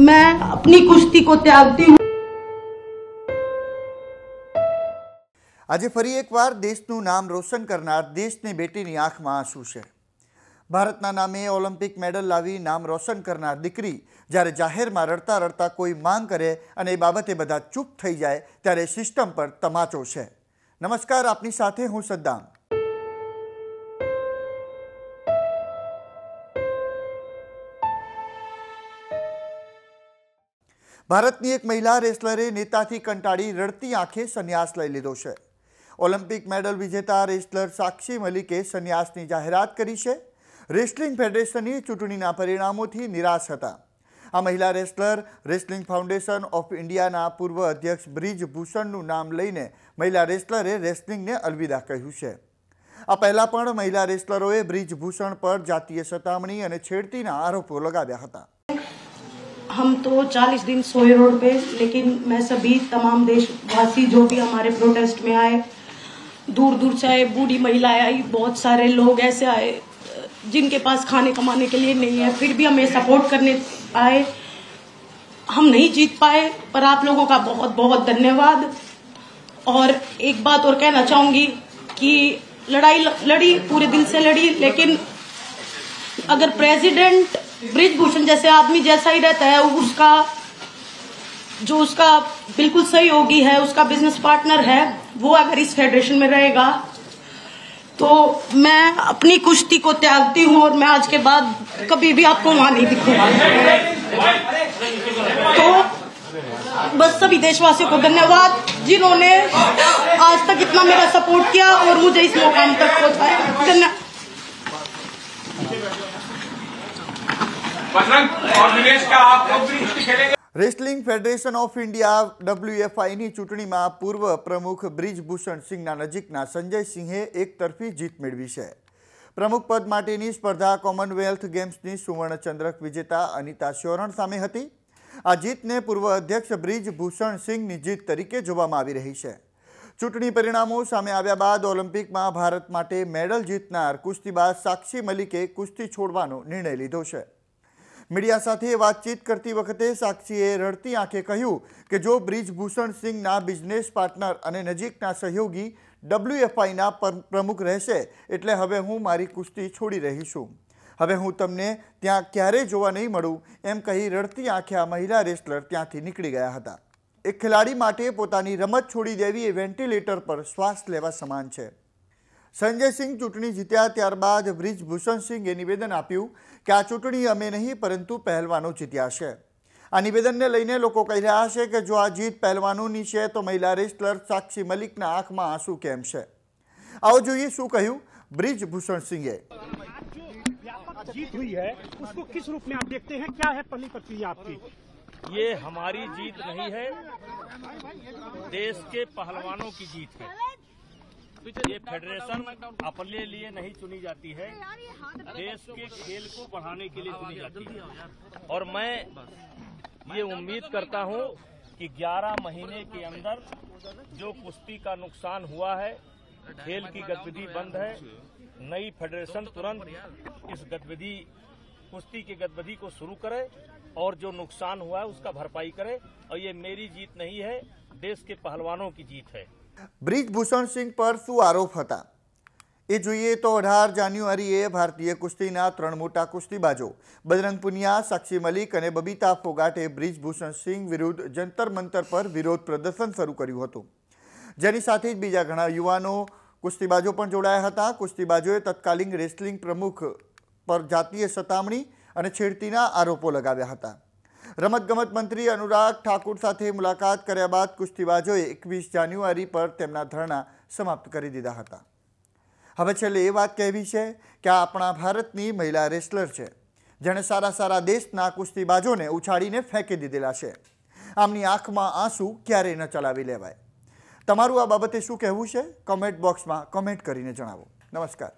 मैं अपनी कुश्ती को त्यागती हूँ આજે ફરી એકવાર દેશનું નામ રોશન કરનાર દેશની બેટીની આંખમાં આંસુ છે ભારતના નામે ઓલિમ્પિક મેડલ લાવી નામ રોશન કરનાર દીકરી જ્યારે જાહેરમાં રડતા રડતા કોઈ માંગ કરે અને એ બાબતે બધા ચૂપ થઈ જાય ત્યારે સિસ્ટમ પર તમાચો છે નમસ્કાર આપની સાથે હું સદ્દામ ભારતની એક મહિલા રેસલરે નેતાથી કંટાળી રડતી આંખે સંન્યાસ લઈ લીધો છે ઓલિમ્પિક મેડલ વિજેતા રેસલર સાક્ષી મલિકે સંન્યાસની જાહેરાત કરી છે રેસલિંગ ફેડરેશનની ચૂંટણીના પરિણામોથી નિરાશ હતા આ મહિલા રેસલર રેસલિંગ ફાઉન્ડેશન ઓફ ઇન્ડિયાના પૂર્વ અધ્યક્ષ બ્રિજ ભૂષણનું નામ લઈને મહિલા રેસલરે રેસલિંગને અલવિદા કહ્યું છે આ પહેલાં પણ મહિલા રેસલરોએ બ્રિજ ભૂષણ પર જાતીય સતામણી અને છેડતીના આરોપો લગાવ્યા હતા हम तो 40 दिन सोए रोड पे लेकिन मैं सभी तमाम देशवासी जो भी हमारे प्रोटेस्ट में आए दूर दूर से आए बूढ़ी महिलाएं आई बहुत सारे लोग ऐसे आए जिनके पास खाने कमाने के लिए नहीं है फिर भी हमें सपोर्ट करने आए हम नहीं जीत पाए पर आप लोगों का बहुत बहुत धन्यवाद और एक बात और कहना चाहूंगी कि लड़ाई लड़ी पूरे दिल से लड़ी लेकिन अगर प्रेसिडेंट ब्रिजभूषण जैसे आदमी जैसा ही रहता है उसका जो उसका बिल्कुल सही होगी है उसका बिजनेस पार्टनर है वो अगर इस फेडरेशन में रहेगा तो मैं अपनी कुश्ती को त्यागती हूँ और मैं आज के बाद कभी भी आपको वहां नहीं दिखूंगा तो बस सभी देशवासियों को धन्यवाद जिन्होंने आज तक इतना मेरा सपोर्ट किया और मुझे इस मुकाम तक पहुंचाया धन्यवाद રેસલિંગ ફેડરેશન ઓફ ઇન્ડિયા ડબલ્યુએફઆઈની ચૂંટણીમાં પૂર્વ પ્રમુખ બ્રિજભૂષણ સિંહના નજીકના સંજય સિંહે એકતરફી જીત મેળવી છે પ્રમુખ પદ માટેની સ્પર્ધા કોમનવેલ્થ ગેમ્સની સુવર્ણચંદ્રક વિજેતા અનિતા શ્યોરણ સામે હતી આ જીતને પૂર્વ અધ્યક્ષ બ્રિજભૂષણ સિંહની જીત તરીકે જોવામાં આવી રહી છે ચૂંટણી પરિણામો સામે આવ્યા બાદ ઓલિમ્પિકમાં ભારત માટે મેડલ જીતનાર કુસ્તીબાજ સાક્ષી મલિકે કુસ્તી છોડવાનો નિર્ણય લીધો છે મીડિયા સાથે વાતચીત કરતી વખતે સાક્ષીએ રડતી આંખે કહ્યું કે જો બ્રિજભૂષણ ભૂષણ સિંહના બિઝનેસ પાર્ટનર અને નજીકના સહયોગી ડબ્લ્યુએફઆઈના પ્રમુખ રહેશે એટલે હવે હું મારી કુસ્તી છોડી રહી છું હવે હું તમને ત્યાં ક્યારેય જોવા નહીં મળું એમ કહી રડતી આંખે આ મહિલા રેસલર ત્યાંથી નીકળી ગયા હતા એક ખેલાડી માટે પોતાની રમત છોડી દેવી એ વેન્ટિલેટર પર શ્વાસ લેવા સમાન છે સંજય સિંહ ચૂંટણી જીત્યા ત્યારબાદ બ્રિજભૂષણસિંહે નિવેદન આપ્યું કે આ ચૂંટણી અમે નહીં પરંતુ પહેલવાનો જીત્યા છે આ નિવેદનને લઈને લોકો કહી રહ્યા છે કે જો આ જીત પહેલવાનોની છે તો મહિલા રેસ્ટલર સાક્ષી મલિકના આંખમાં આંસુ કેમ છે આવો જોઈએ શું કહ્યું બ્રિજભૂષણસિંહે જીત हुई है उसको किस रूप में आप देखते हैं क्या है पहली प्रतिक्रिया आपकी ये हमारी जीत नहीं है देश के पहलवानों की ये फेडरेशन अपने लिए नहीं चुनी जाती है देश के खेल को बढ़ाने के लिए चुनी जाती है और मैं ये उम्मीद करता हूँ कि 11 महीने के अंदर जो कुश्ती का नुकसान हुआ है खेल की गतिविधि बंद है नई फेडरेशन तुरंत इस गतिविधि कुश्ती की गतिविधि को शुरू करे और जो नुकसान हुआ है उसका भरपाई करे और ये मेरी जीत नहीं है देश के पहलवानों की जीत है બ્રિજભૂષણ સિંહ પર શું આરોપ હતા એ જોઈએ તો અઢાર જાન્યુઆરીએ ભારતીય કુસ્તીના ત્રણ મોટા કુસ્તીબાજો બજરંગ પુનિયા સાક્ષી મલિક અને બબીતા ફોગાટે બ્રિજભૂષણ સિંહ વિરુદ્ધ જંતર મંતર પર વિરોધ પ્રદર્શન શરૂ કર્યું હતું જેની સાથે જ બીજા ઘણા યુવાનો કુસ્તીબાજો પણ જોડાયા હતા કુસ્તીબાજોએ તત્કાલીન રેસલિંગ પ્રમુખ પર જાતીય સતામણી અને છેડતીના આરોપો લગાવ્યા હતા રમતગમત મંત્રી અનુરાગ ઠાકુર સાથે મુલાકાત કર્યા બાદ કુસ્તીબાજોએ એકવીસ જાન્યુઆરી પર તેમના ધરણા સમાપ્ત કરી દીધા હતા હવે છેલ્લે એ વાત કહેવી છે કે આ આપણા ભારતની મહિલા રેસલર છે જેણે સારા સારા દેશના કુસ્તીબાજોને ઉછાળીને ફેંકી દીધેલા છે આમની આંખમાં આંસુ ક્યારેય ન ચલાવી લેવાય તમારું આ બાબતે શું કહેવું છે કોમેન્ટ બોક્સમાં કોમેન્ટ કરીને જણાવો નમસ્કાર